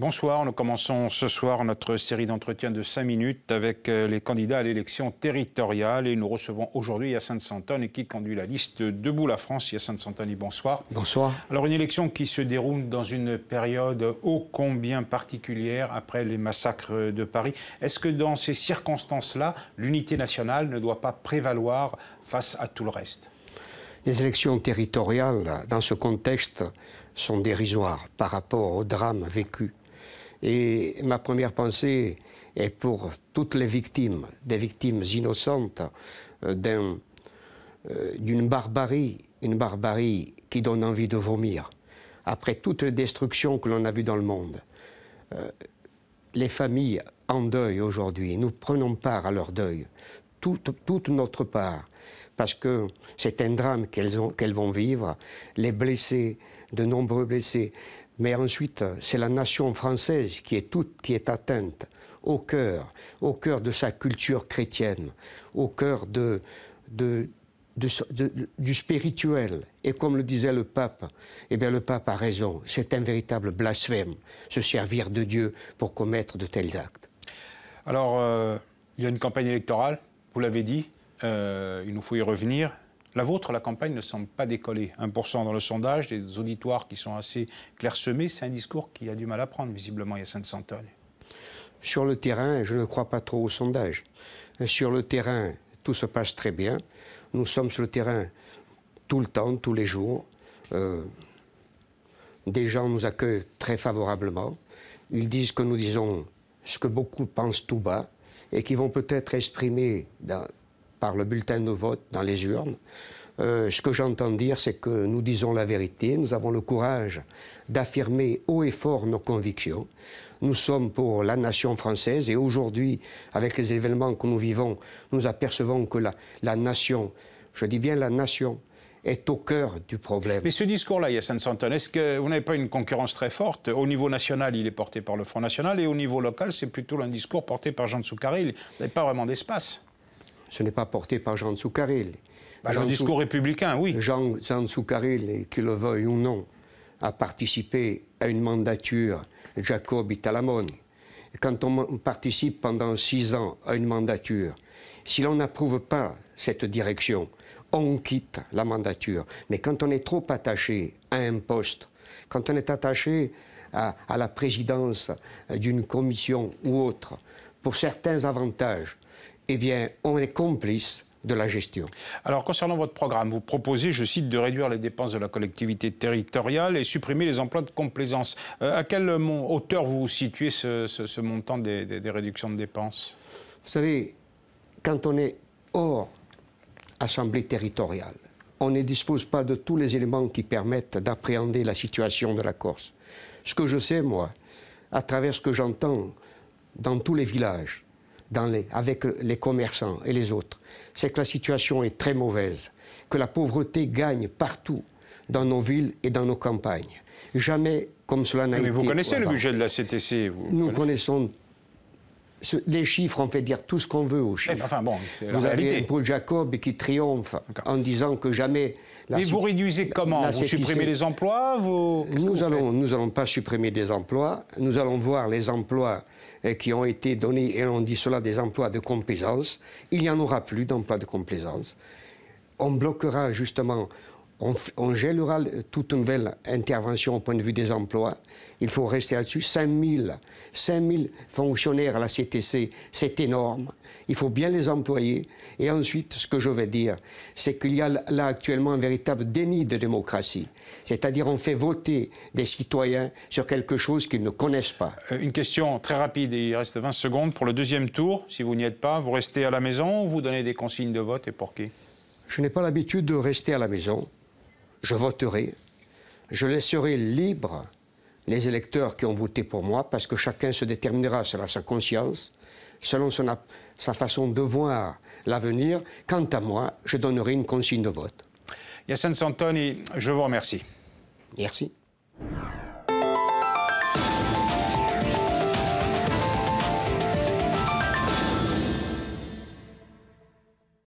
Bonsoir, nous commençons ce soir notre série d'entretiens de 5 minutes avec euh, les candidats à l'élection territoriale et nous recevons aujourd'hui Yacine Santon qui conduit la liste Debout la France. Yacine Santoni, bonsoir. Bonsoir. Alors une élection qui se déroule dans une période ô combien particulière après les massacres de Paris. Est-ce que dans ces circonstances-là, l'unité nationale ne doit pas prévaloir face à tout le reste les élections territoriales, dans ce contexte, sont dérisoires par rapport au drame vécu et ma première pensée est pour toutes les victimes, des victimes innocentes euh, euh, d'une barbarie, une barbarie qui donne envie de vomir. Après toutes les destructions que l'on a vues dans le monde, euh, les familles en deuil aujourd'hui, nous prenons part à leur deuil, toute, notre part, parce que c'est un drame qu'elles vont vivre, les blessés, de nombreux blessés, mais ensuite c'est la nation française qui est toute, qui est atteinte au cœur, au cœur de sa culture chrétienne, au cœur du spirituel. Et comme le disait le pape, eh bien le pape a raison, c'est un véritable blasphème, se servir de Dieu pour commettre de tels actes. Alors, euh, il y a une campagne électorale, vous l'avez dit, euh, il nous faut y revenir. La vôtre, la campagne ne semble pas décoller. 1% dans le sondage, des auditoires qui sont assez clairsemés, c'est un discours qui a du mal à prendre, visiblement, il y a 500 tonnes. Sur le terrain, je ne crois pas trop au sondage. Sur le terrain, tout se passe très bien. Nous sommes sur le terrain tout le temps, tous les jours. Euh, des gens nous accueillent très favorablement. Ils disent que nous disons ce que beaucoup pensent tout bas et qui vont peut-être exprimer dans, par le bulletin de vote dans les urnes. Euh, ce que j'entends dire, c'est que nous disons la vérité, nous avons le courage d'affirmer haut et fort nos convictions. Nous sommes pour la nation française et aujourd'hui, avec les événements que nous vivons, nous apercevons que la, nation, je dis bien la nation, est au cœur du problème. Mais ce discours-là, Yassine Santon, est-ce que vous n'avez pas une concurrence très forte Au niveau national, il est porté par le Front National, et au niveau local, c'est plutôt un discours porté par Jean de Soucaré. Il n'y pas vraiment d'espace ce n'est pas porté par Jean de bah, Jean discours républicain, oui. Jean, Jean qu'il le veuille ou non, a participé à une mandature Jacob Italamone. Quand on participe pendant six ans à une mandature, si l'on n'approuve pas cette direction, on quitte la mandature. Mais quand on est trop attaché à un poste, quand on est attaché à la présidence d'une commission ou autre, pour certains avantages, eh bien, on est complice de la gestion. Alors, concernant votre programme, vous proposez, je cite, de réduire les dépenses de la collectivité territoriale et supprimer les emplois de complaisance. Euh, à quelle hauteur vous situez ce, montant des, des réductions de dépenses Vous savez, quand on est hors assemblée territoriale, on ne dispose pas de tous les éléments qui permettent d'appréhender la situation de la Corse. Ce que je sais, moi, à travers ce que j'entends dans tous les villages, avec les commerçants et les autres, c'est que la situation est très mauvaise, que la pauvreté gagne partout, dans nos villes et dans nos campagnes. Jamais comme cela n'a été. Mais vous connaissez le budget de la CTC Nous connaissons les chiffres, on fait dire tout ce qu'on veut aux chiffres. Eh ben, enfin, bon, vous avez Paul Jacob qui triomphe en disant que jamais. Mais vous réduisez comment Vous supprimez les emplois vous... Nous allons pas supprimer des emplois. Nous allons voir les emplois eh, qui ont été donnés, et on dit cela des emplois de complaisance. Il n'y en aura plus d'emplois de complaisance. On bloquera justement, on, on gèlera toute nouvelle intervention au point de vue des emplois. Il faut rester là-dessus. 5 000 fonctionnaires à la CTC, c'est énorme. Il faut bien les employer. Et ensuite, ce que je vais dire, c'est qu'il y a là actuellement un véritable déni de démocratie. C'est-à-dire on fait voter des citoyens sur quelque chose qu'ils ne connaissent pas. Euh, une question très rapide, il reste 20 secondes. Pour le deuxième tour, si vous n'y êtes pas, vous restez à la maison ou vous donnez des consignes de vote et pour qui Je n'ai pas l'habitude de rester à la maison je voterai, je laisserai libre les électeurs qui ont voté pour moi, parce que chacun se déterminera selon sa conscience, selon sa façon de voir l'avenir. Quant à moi, je donnerai une consigne de vote. Yassine Santoni, je vous remercie. Merci.